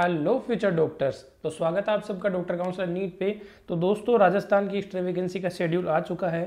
hello future doctors तो स्वागत है आप सबका डॉक्टर काउंसलर नीट पे तो दोस्तों राजस्थान की एक्स्ट्रा वैकेंसी का शेड्यूल आ चुका है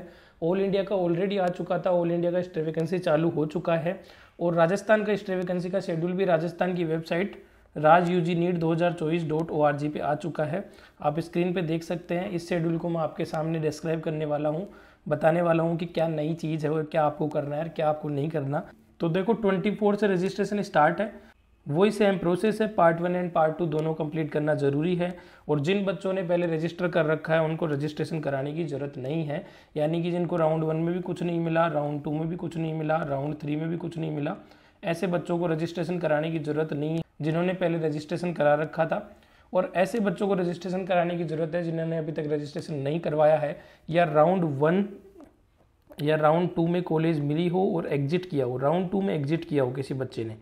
ऑल इंडिया का ऑलरेडी आ चुका था ऑल इंडिया का एक्स्ट्रा वैकेंसी चालू हो चुका है और राजस्थान का एक्स्ट्रा वैकेंसी का शेड्यूल भी राजस्थान की website Raj U G NEET दो हजार पे आ चुका है आप स्क्रीन पे देख सकते हैं इस शेड्यूल को मैं आपके सामने डिस्क्राइब करने वाला हूँ बताने वाला हूँ कि क्या नई चीज़ है और क्या आपको करना है और क्या आपको नहीं करना तो देखो फोर से रजिस्ट्रेशन स्टार्ट है वही सेम प्रोसेस है part one and part two दोनों कंप्लीट करना ज़रूरी है और जिन बच्चों ने पहले रजिस्टर कर रखा है उनको रजिस्ट्रेशन कराने की ज़रूरत नहीं है यानी कि जिनको राउंड वन में भी कुछ नहीं मिला राउंड टू में भी कुछ नहीं मिला राउंड थ्री में भी कुछ नहीं मिला ऐसे बच्चों को रजिस्ट्रेशन कराने की ज़रूरत नहीं है जिन्होंने पहले रजिस्ट्रेशन करा रखा था और ऐसे बच्चों को रजिस्ट्रेशन कराने की ज़रूरत है जिन्होंने अभी तक रजिस्ट्रेशन नहीं करवाया है या राउंड वन या राउंड टू में कॉलेज मिली हो और एग्जिट किया हो राउंड टू में एग्जिट किया हो किसी बच्चे ने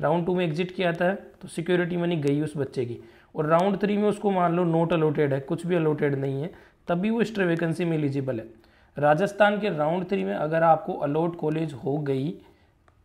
राउंड टू में एग्जिट किया था तो सिक्योरिटी मनी गई उस बच्चे की और राउंड थ्री में उसको मान लो नोट अलोटेड है कुछ भी अलोटेड नहीं है तब भी वो एक्स्ट्रा वैकेंसी में एलिजिबल है राजस्थान के राउंड थ्री में अगर आपको अलोट कॉलेज हो गई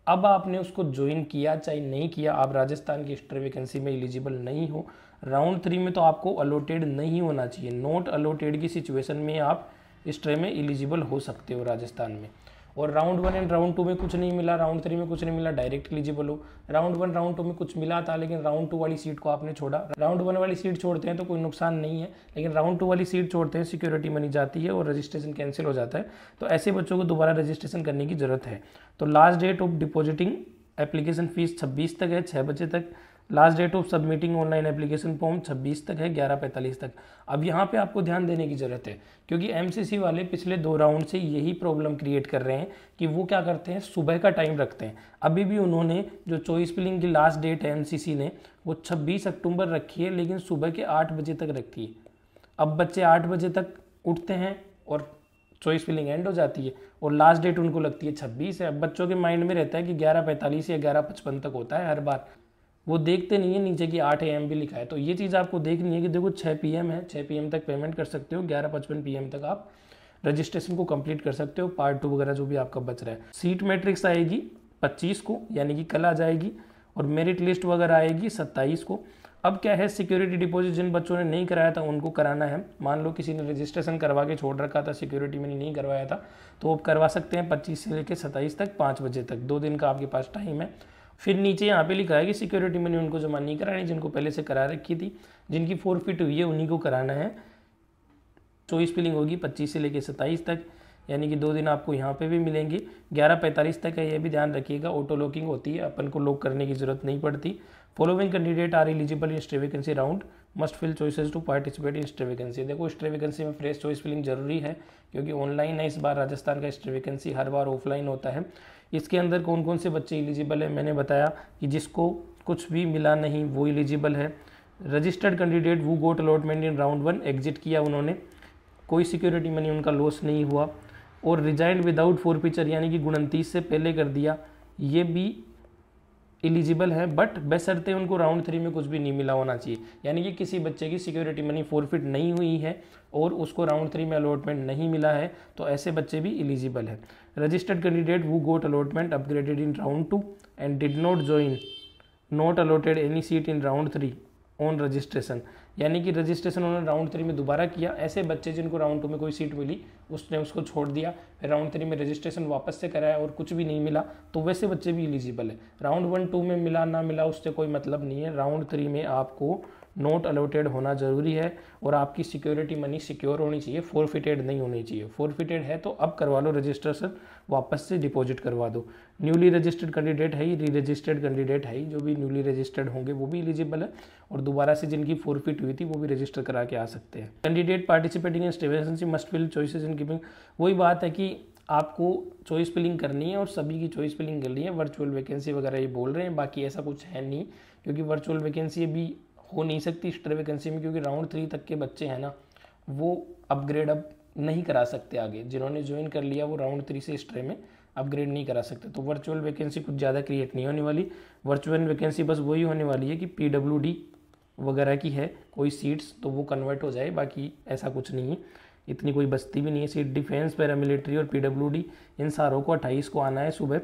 अब आपने उसको ज्वाइन किया चाहे नहीं किया आप राजस्थान की एक्स्ट्रा वैकेंसी में एलिजिबल नहीं हो राउंड थ्री में तो आपको अलोटेड नहीं होना चाहिए नोट अलोटेड की सिचुएशन में आप स्ट्रे में एलिजिबल हो सकते हो राजस्थान में और round one and round two में कुछ नहीं मिला राउंड थ्री में कुछ नहीं मिला डायरेक्ट एलिजिबल हो राउंड वन राउंड टू में कुछ मिला था लेकिन राउंड टू वाली सीट को आपने छोड़ा राउंड वन वाली सीट छोड़ते हैं तो कोई नुकसान नहीं है लेकिन राउंड टू वाली सीट छोड़ते हैं सिक्योरिटी मनी जाती है और रजिस्ट्रेशन कैंसिल हो जाता है तो ऐसे बच्चों को दोबारा रजिस्ट्रेशन करने की ज़रूरत है तो last date of depositing application fees छब्बीस तक है छः बजे तक last date of submitting online application form 26 तक है पैंतालीस तक अब यहाँ पे आपको ध्यान देने की ज़रूरत है क्योंकि एम वाले पिछले दो राउंड से यही प्रॉब्लम क्रिएट कर रहे हैं कि वो क्या करते हैं सुबह का टाइम रखते हैं अभी भी उन्होंने जो चॉइस फिलिंग की लास्ट डेट है एमसीसी ने वो छब्बीस अक्टूबर रखी है लेकिन सुबह के आठ बजे तक रखी है अब बच्चे आठ बजे तक उठते हैं और चॉइस फिलिंग एंड हो जाती है और लास्ट डेट उनको लगती है छब्बीस है अब बच्चों के माइंड में रहता है कि ग्यारह पैंतालीस या ग्यारह पचपन तक होता है हर बार वो देखते नहीं है नीचे की आठ ए भी लिखा है तो ये चीज़ आपको देखनी है कि देखो छः पी है छः पी तक पेमेंट कर सकते हो ग्यारह पचपन पी तक आप रजिस्ट्रेशन को कंप्लीट कर सकते हो पार्ट टू वगैरह जो भी आपका बच रहा है सीट मैट्रिक्स आएगी पच्चीस को यानी कि कल आ जाएगी और मेरिट लिस्ट वगैरह आएगी सत्ताईस को अब क्या है सिक्योरिटी डिपॉजिट जिन बच्चों ने नहीं कराया था उनको कराना है मान लो किसी ने रजिस्ट्रेशन करवा के छोड़ रखा था सिक्योरिटी मैंने नहीं करवाया था तो आप करवा सकते हैं पच्चीस से लेकर सत्ताईस तक पाँच बजे तक दो दिन का आपके पास टाइम है फिर नीचे यहाँ पे लिखा है कि सिक्योरिटी मनी उनको जमा नहीं करानी जिनको पहले से करा रखी थी जिनकी फोर फिट हुई है उन्हीं को कराना है चौबीस फिलिंग होगी पच्चीस से लेकर सत्ताईस तक यानी कि दो दिन आपको यहाँ पे भी मिलेंगे ग्यारह पैंतालीस तक है ये भी ध्यान रखिएगा ऑटो लॉकिंग होती है अपन को लॉक करने की जरूरत नहीं पड़ती following candidate are eligible in stay vacancy round must fill choices to participate in stay vacancy देखो स्ट्रे वैकेंसी में फ्रेश चॉइस फिलिंग जरूरी है क्योंकि ऑनलाइन है इस बार राजस्थान का स्टे वैकेंसी हर बार ऑफलाइन होता है इसके अंदर कौन कौन से बच्चे एलिजिबल है मैंने बताया कि जिसको कुछ भी मिला नहीं वो एलिजिबल है रजिस्टर्ड कैंडिडेट वो got allotment in round one exit किया उन्होंने कोई सिक्योरिटी मनी उनका लॉस नहीं हुआ और रिजाइंड विदाउट फोर फीचर यानी कि गुणतीस से पहले कर दिया ये भी एलिजिबल हैं बट बेसरते उनको राउंड थ्री में कुछ भी नहीं मिला होना चाहिए यानी कि किसी बच्चे की सिक्योरिटी मनी फोरफिट नहीं हुई है और उसको राउंड थ्री में अलॉटमेंट नहीं मिला है तो ऐसे बच्चे भी एलिजिबल है रजिस्टर्ड कैंडिडेट वो got allotment upgraded in round two and did not join not allotted any seat in round three on registration यानी कि रजिस्ट्रेशन उन्होंने राउंड थ्री में दोबारा किया ऐसे बच्चे जिनको राउंड टू में कोई सीट मिली उसने उसको छोड़ दिया फिर राउंड थ्री में रजिस्ट्रेशन वापस से कराया और कुछ भी नहीं मिला तो वैसे बच्चे भी एलिजिबल है राउंड वन टू में मिला ना मिला उससे कोई मतलब नहीं है राउंड थ्री में आपको नोट अलोटेड होना ज़रूरी है और आपकी सिक्योरिटी मनी सिक्योर होनी चाहिए फोरफिटेड नहीं होनी चाहिए फोरफिटेड है तो अब करवा लो रजिस्ट्रेशन वापस से डिपॉजिट करवा दो न्यूली रजिस्टर्ड कैंडिडेट है ही री रजिस्टर्ड कैंडिडेट है ही जो भी न्यूली रजिस्टर्ड होंगे वो भी एलिजिबल है और दोबारा से जिनकी फोरफिट हुई थी वो भी रजिस्टर करा के आ सकते हैं candidate participating in stray vacancy must fill choices in giving वही बात है कि आपको चॉइस फिलिंग करनी है और सभी की चॉइस फिलिंग करनी है वर्चुअल वैकेंसी वगैरह ये बोल रहे हैं बाकी ऐसा कुछ है नहीं क्योंकि वर्चुअल वैकेंसी अभी हो नहीं सकती स्ट्रे वैकेंसी में क्योंकि राउंड थ्री तक के बच्चे हैं ना वो अपग्रेड अब नहीं करा सकते आगे जिन्होंने ज्वाइन कर लिया वो राउंड थ्री से स्ट्रे में अपग्रेड नहीं करा सकते तो वर्चुअल वैकेंसी कुछ ज़्यादा क्रिएट नहीं होने वाली वर्चुअल वैकेंसी बस वही होने वाली है कि पी वगैरह की है कोई सीट्स तो वो कन्वर्ट हो जाए बाकी ऐसा कुछ नहीं है इतनी कोई बस्ती भी नहीं है सीट डिफेंस पैरामिलिट्री और पी इन सारों को अट्ठाईस को आना है सुबह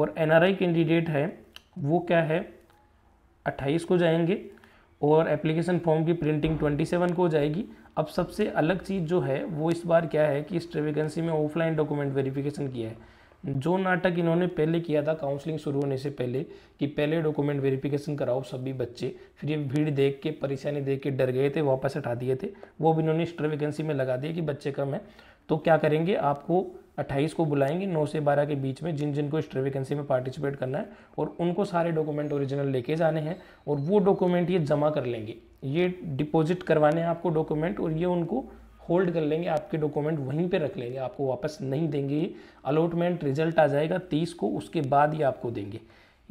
और एन कैंडिडेट है वो क्या है अट्ठाईस को जाएंगे और एप्लीकेशन फॉर्म की प्रिंटिंग 27 को हो जाएगी अब सबसे अलग चीज़ जो है वो इस बार क्या है कि इस ट्रेविकेंसी में ऑफलाइन डॉक्यूमेंट वेरिफिकेशन किया है जो नाटक इन्होंने पहले किया था काउंसलिंग शुरू होने से पहले कि पहले डॉक्यूमेंट वेरिफिकेशन कराओ सभी बच्चे फिर ये भीड़ देख के परेशानी देख के डर गए थे वापस हटा दिए थे वो भी इन्होंने स्टर वैकेंसी में लगा दिया कि बच्चे कम है तो क्या करेंगे आपको 28 को बुलाएंगे 9 से 12 के बीच में जिन जिनको स्टर वैकेंसी में पार्टिसिपेट करना है और उनको सारे डॉक्यूमेंट ओरिजिनल लेके जाने हैं और वो डॉक्यूमेंट ये जमा कर लेंगे ये डिपॉजिट करवाने हैं आपको डॉक्यूमेंट और ये उनको होल्ड कर लेंगे आपके डॉक्यूमेंट वहीं पे रख लेंगे आपको वापस नहीं देंगे अलॉटमेंट रिजल्ट आ जाएगा तीस को उसके बाद ही आपको देंगे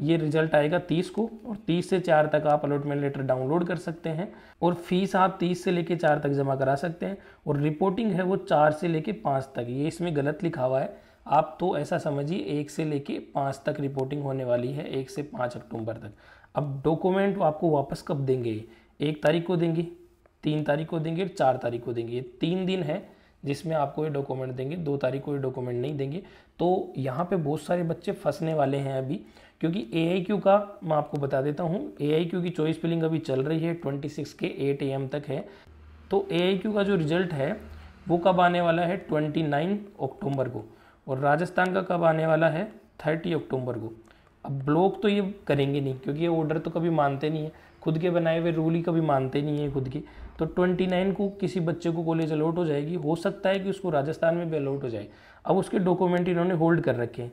ये रिजल्ट आएगा तीस को और तीस से चार तक आप अलॉटमेंट लेटर डाउनलोड कर सकते हैं और फीस आप तीस से लेके चार तक जमा करा सकते हैं और रिपोर्टिंग है वो चार से लेके पाँच तक ये इसमें गलत लिखा हुआ है आप तो ऐसा समझिए एक से लेके पाँच तक रिपोर्टिंग होने वाली है एक से पाँच अक्टूबर तक अब डॉक्यूमेंट आपको वापस कब देंगे एक तारीख को देंगे तीन तारीख को देंगे चार तारीख को देंगे ये तीन दिन है जिसमें आपको ये डॉक्यूमेंट देंगे दो तारीख को ये डॉक्यूमेंट नहीं देंगे तो यहाँ पे बहुत सारे बच्चे फंसने वाले हैं अभी क्योंकि ए का मैं आपको बता देता हूँ ए की चॉइस फिलिंग अभी चल रही है ट्वेंटी सिक्स के एट ए तक है तो ए का जो रिजल्ट है वो कब आने वाला है ट्वेंटी नाइन अक्टूबर को और राजस्थान का कब आने वाला है थर्टी अक्टूबर को अब ब्लॉक तो ये करेंगे नहीं क्योंकि ये ऑर्डर तो कभी मानते नहीं है खुद के बनाए हुए रूल ही कभी मानते नहीं है खुद के तो ट्वेंटी नाइन को किसी बच्चे को कॉलेज अलाउट हो जाएगी हो सकता है कि उसको राजस्थान में भी अलाउट हो जाए अब उसके डॉक्यूमेंट इन्होंने होल्ड कर रखे हैं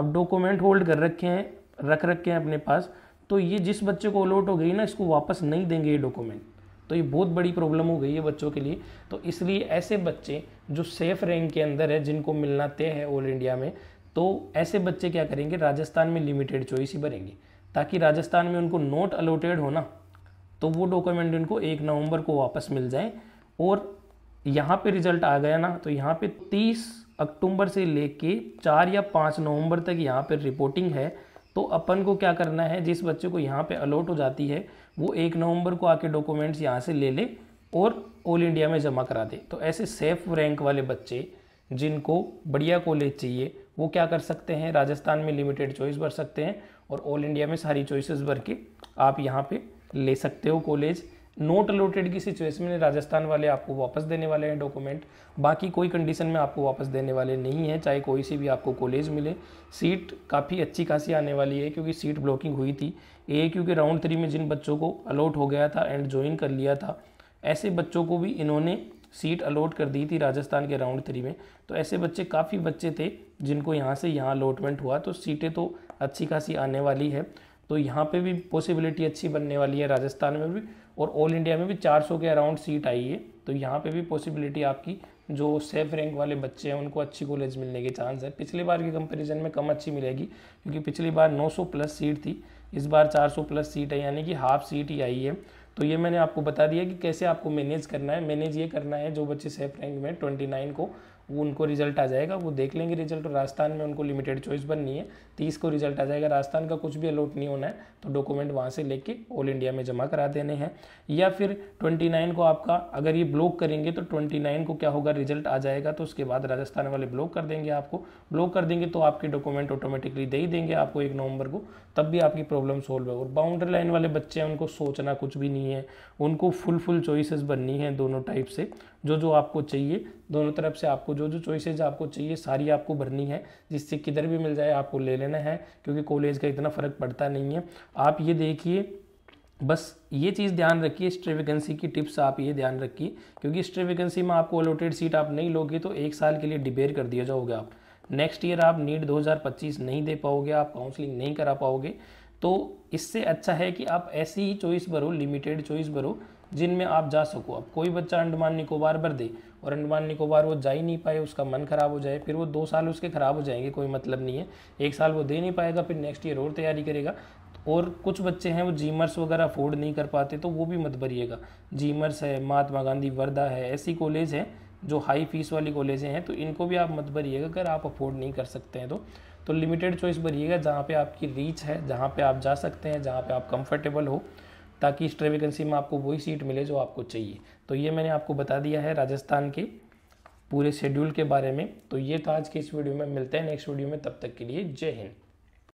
अब डॉक्यूमेंट होल्ड कर रखे हैं रख रखे हैं अपने पास तो ये जिस बच्चे को अलाउट हो गई ना इसको वापस नहीं देंगे ये डॉक्यूमेंट तो ये बहुत बड़ी प्रॉब्लम हो गई है बच्चों के लिए तो इसलिए ऐसे बच्चे जो सेफ रैंक के अंदर है जिनको मिलना तय है ऑल इंडिया में तो ऐसे बच्चे क्या करेंगे राजस्थान में लिमिटेड चॉइस ही भरेंगे ताकि राजस्थान में उनको नोट अलोटेड हो ना तो वो डॉक्यूमेंट उनको एक नवंबर को वापस मिल जाए और यहाँ पे रिजल्ट आ गया ना तो यहाँ पे 30 अक्टूबर से लेके 4 या 5 नवंबर तक यहाँ पे रिपोर्टिंग है तो अपन को क्या करना है जिस बच्चे को यहाँ पे अलॉट हो जाती है वो एक नवंबर को आके डॉक्यूमेंट्स यहाँ से ले ले और ऑल इंडिया में जमा करा दे तो ऐसे सेफ रैंक वाले बच्चे जिनको बढ़िया कॉलेज चाहिए वो क्या कर सकते हैं राजस्थान में लिमिटेड चॉइस भर सकते हैं और ऑल इंडिया में सारी चॉइसेस भर के आप यहाँ पे ले सकते हो कॉलेज नोट अलोटेड की सिचुएशन में राजस्थान वाले आपको वापस देने वाले हैं डॉक्यूमेंट बाकी कोई कंडीशन में आपको वापस देने वाले नहीं है चाहे कोई सी भी आपको कॉलेज मिले सीट काफ़ी अच्छी खासी आने वाली है क्योंकि सीट ब्लॉकिंग हुई थी ए क्योंकि राउंड थ्री में जिन बच्चों को अलॉट हो गया था एंड ज्वाइन कर लिया था ऐसे बच्चों को भी इन्होंने सीट अलॉट कर दी थी राजस्थान के राउंड थ्री में तो ऐसे बच्चे काफ़ी बच्चे थे जिनको यहाँ से यहाँ अलॉटमेंट हुआ तो सीटें तो अच्छी खासी आने वाली है तो यहाँ पे भी पॉसिबिलिटी अच्छी बनने वाली है राजस्थान में भी और ऑल इंडिया में भी 400 के अराउंड सीट आई है तो यहाँ पे भी पॉसिबिलिटी आपकी जो सेफ रैंक वाले बच्चे हैं उनको अच्छी कॉलेज मिलने के चांस है पिछली बार के कंपेरिजन में कम अच्छी मिलेगी क्योंकि पिछली बार नौ प्लस सीट थी इस बार चार प्लस सीट है यानी कि हाफ सीट ही आई है तो ये मैंने आपको बता दिया कि कैसे आपको मैनेज करना है मैनेज ये करना है जो बच्चे सेफ रैंक में ट्वेंटी को वो उनको रिजल्ट आ जाएगा वो देख लेंगे रिजल्ट राजस्थान में उनको लिमिटेड चॉइस बननी है तीस को रिजल्ट आ जाएगा राजस्थान का कुछ भी अलॉट नहीं होना है तो डॉक्यूमेंट वहाँ से लेके ऑल इंडिया में जमा करा देने हैं या फिर ट्वेंटी नाइन को आपका अगर ये ब्लॉक करेंगे तो ट्वेंटी नाइन को क्या होगा रिजल्ट आ जाएगा तो उसके बाद राजस्थान वाले ब्लॉक कर देंगे आपको ब्लॉक कर देंगे तो आपके डॉक्यूमेंट ऑटोमेटिकली दे ही देंगे आपको एक नवंबर को तब भी आपकी प्रॉब्लम सोल्व है और बाउंड्री लाइन वाले बच्चे हैं उनको सोचना कुछ भी नहीं है उनको फुल फुल चॉइसेस बननी है दोनों टाइप से जो जो आपको चाहिए दोनों तरफ से आपको जो जो चॉइसेज आपको चाहिए सारी आपको भरनी है जिससे किधर भी मिल जाए आपको ले लेना है क्योंकि कॉलेज का इतना फ़र्क पड़ता नहीं है आप ये देखिए बस ये चीज़ ध्यान रखिए स्ट्रे वैकेंसी की टिप्स आप ये ध्यान रखिए क्योंकि स्ट्रे वैकेंसी में आपको अलोटेड सीट आप नहीं लोगे तो एक साल के लिए डिबेयर कर दिया जाओगे आप नेक्स्ट ईयर आप नीट 2025 नहीं दे पाओगे आप काउंसलिंग नहीं करा पाओगे तो इससे अच्छा है कि आप ऐसी ही चॉइस भरो लिमिटेड चॉइस भरो जिनमें आप जा सको अब कोई बच्चा अंडमान निकोबार भर दे और अंडमान निकोबार वो जा ही नहीं पाए उसका मन खराब हो जाए फिर वो दो साल उसके ख़राब हो जाएंगे कोई मतलब नहीं है एक साल वो दे नहीं पाएगा फिर नेक्स्ट ईयर और तैयारी करेगा और कुछ बच्चे हैं वो जीमर्स वगैरह अफोर्ड नहीं कर पाते तो वो भी मत भरिएगा जीमर्स है महात्मा गांधी वर्धा है ऐसी कॉलेज हैं जो हाई फीस वाली कॉलेजें हैं तो इनको भी आप मत भरिएगा अगर आप अफोर्ड नहीं कर सकते हैं तो तो लिमिटेड चॉइस भरिएगा जहाँ पे आपकी रीच है जहाँ पे आप जा सकते हैं जहाँ पे आप कंफर्टेबल हो ताकि स्ट्रे वैकेंसी में आपको वही सीट मिले जो आपको चाहिए तो ये मैंने आपको बता दिया है राजस्थान के पूरे शेड्यूल के बारे में तो ये था तो आज के इस वीडियो में मिलते हैं नेक्स्ट वीडियो में तब तक के लिए जय हिंद